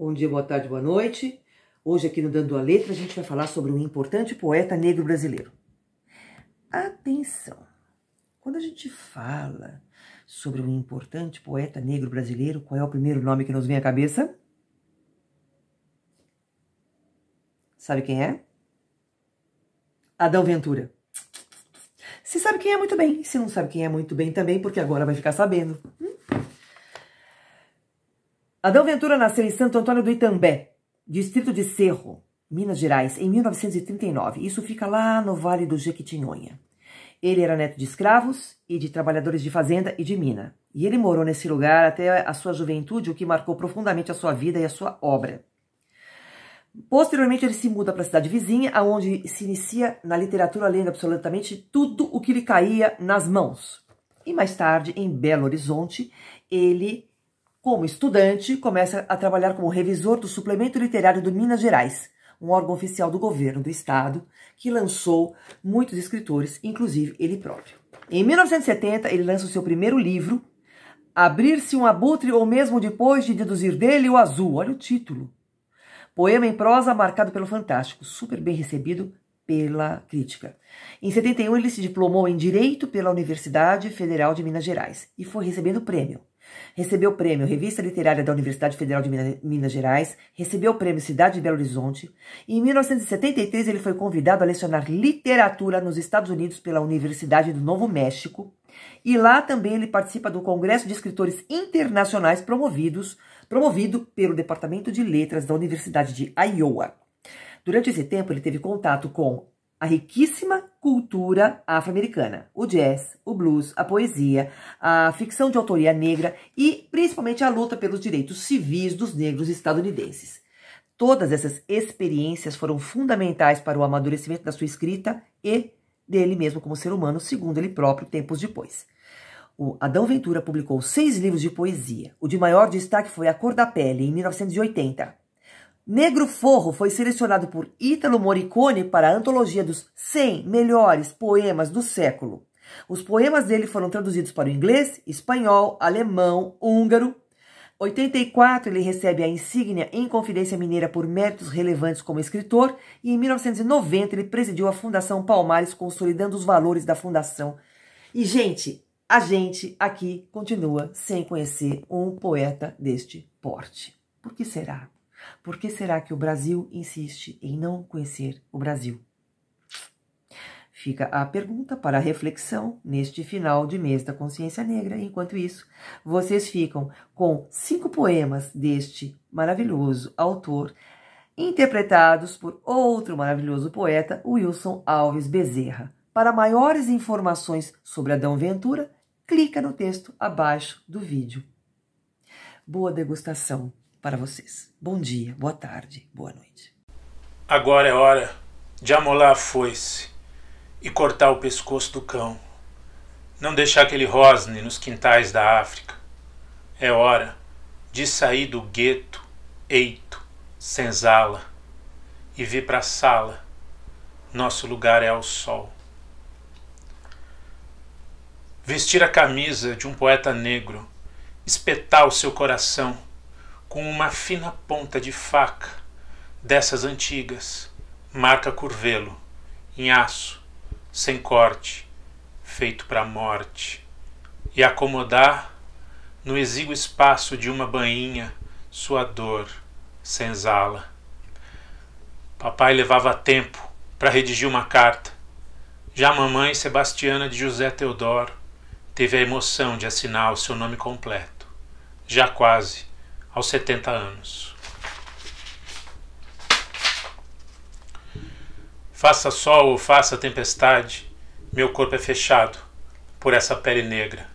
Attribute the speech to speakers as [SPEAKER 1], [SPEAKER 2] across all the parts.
[SPEAKER 1] Bom dia, boa tarde, boa noite. Hoje aqui no Dando a Letra a gente vai falar sobre um importante poeta negro brasileiro. Atenção! Quando a gente fala sobre um importante poeta negro brasileiro, qual é o primeiro nome que nos vem à cabeça? Sabe quem é? Adão Ventura. Se sabe quem é muito bem, se não sabe quem é muito bem também, porque agora vai ficar sabendo. Hum? Adão Ventura nasceu em Santo Antônio do Itambé, distrito de Cerro, Minas Gerais, em 1939. Isso fica lá no Vale do Jequitinhonha. Ele era neto de escravos e de trabalhadores de fazenda e de mina. E ele morou nesse lugar até a sua juventude, o que marcou profundamente a sua vida e a sua obra. Posteriormente, ele se muda para a cidade vizinha, aonde se inicia na literatura lendo absolutamente tudo o que lhe caía nas mãos. E mais tarde, em Belo Horizonte, ele como estudante, começa a trabalhar como revisor do Suplemento Literário do Minas Gerais, um órgão oficial do governo do estado que lançou muitos escritores, inclusive ele próprio. Em 1970, ele lança o seu primeiro livro, Abrir-se um abutre ou mesmo depois de deduzir dele o azul. Olha o título. Poema em prosa marcado pelo fantástico, super bem recebido pela crítica. Em 71, ele se diplomou em Direito pela Universidade Federal de Minas Gerais e foi recebendo prêmio. Recebeu o prêmio Revista Literária da Universidade Federal de Minas Gerais, recebeu o prêmio Cidade de Belo Horizonte e em 1973 ele foi convidado a lecionar literatura nos Estados Unidos pela Universidade do Novo México e lá também ele participa do Congresso de Escritores Internacionais promovidos, promovido pelo Departamento de Letras da Universidade de Iowa. Durante esse tempo ele teve contato com a riquíssima cultura afro-americana, o jazz, o blues, a poesia, a ficção de autoria negra e principalmente a luta pelos direitos civis dos negros estadunidenses. Todas essas experiências foram fundamentais para o amadurecimento da sua escrita e dele mesmo como ser humano, segundo ele próprio, tempos depois. O Adão Ventura publicou seis livros de poesia. O de maior destaque foi A Cor da Pele, em 1980. Negro Forro foi selecionado por Ítalo Morricone para a antologia dos 100 melhores poemas do século. Os poemas dele foram traduzidos para o inglês, espanhol, alemão, húngaro. 84 ele recebe a insígnia em Confidência Mineira por méritos relevantes como escritor e em 1990 ele presidiu a Fundação Palmares consolidando os valores da fundação. E gente, a gente aqui continua sem conhecer um poeta deste porte. Por que será? Por que será que o Brasil insiste em não conhecer o Brasil? Fica a pergunta para reflexão neste final de mês da Consciência Negra. Enquanto isso, vocês ficam com cinco poemas deste maravilhoso autor, interpretados por outro maravilhoso poeta, Wilson Alves Bezerra. Para maiores informações sobre Adão Ventura, clica no texto abaixo do vídeo. Boa degustação! para vocês. Bom dia, boa tarde, boa noite.
[SPEAKER 2] Agora é hora de amolar a foice e cortar o pescoço do cão. Não deixar que ele rosne nos quintais da África. É hora de sair do gueto, eito, senzala e vir para a sala. Nosso lugar é ao sol. Vestir a camisa de um poeta negro, espetar o seu coração com uma fina ponta de faca, dessas antigas, marca curvelo, em aço, sem corte, feito para a morte, e acomodar no exíguo espaço de uma bainha sua dor, senzala. Papai levava tempo para redigir uma carta. Já mamãe Sebastiana de José Teodoro teve a emoção de assinar o seu nome completo. Já quase aos 70 anos. Faça sol ou faça tempestade, meu corpo é fechado por essa pele negra.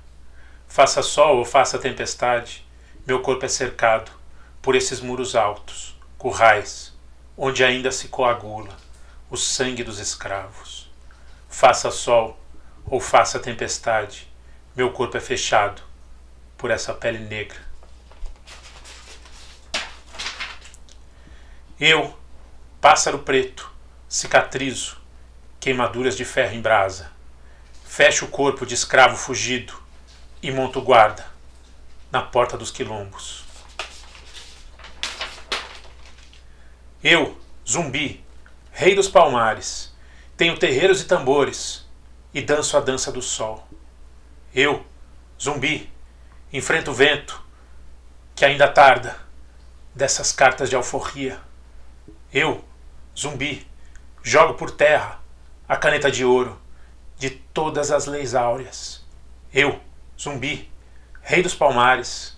[SPEAKER 2] Faça sol ou faça tempestade, meu corpo é cercado por esses muros altos, currais, onde ainda se coagula o sangue dos escravos. Faça sol ou faça tempestade, meu corpo é fechado por essa pele negra. Eu, pássaro preto, cicatrizo, queimaduras de ferro em brasa. Fecho o corpo de escravo fugido e monto guarda na porta dos quilombos. Eu, zumbi, rei dos palmares, tenho terreiros e tambores e danço a dança do sol. Eu, zumbi, enfrento o vento que ainda tarda dessas cartas de alforria. Eu, zumbi, jogo por terra a caneta de ouro de todas as leis áureas. Eu, zumbi, rei dos palmares,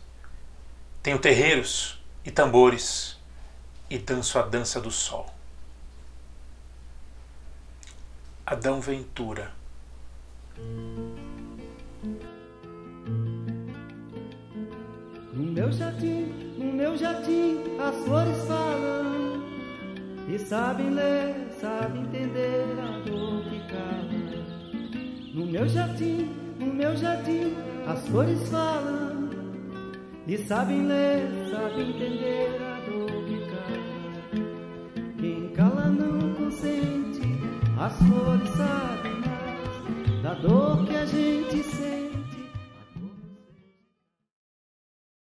[SPEAKER 2] tenho terreiros e tambores e danço a dança do sol. Adão Ventura
[SPEAKER 1] No meu jardim, no meu jardim, as flores falam. Sabem ler, sabem entender a dor que cala. No meu jardim, no meu jardim, as flores falam. E sabem ler, sabem
[SPEAKER 2] entender a dor que cala. Quem cala não consente,
[SPEAKER 1] as flores
[SPEAKER 2] sabem mais
[SPEAKER 1] da dor que a gente sente.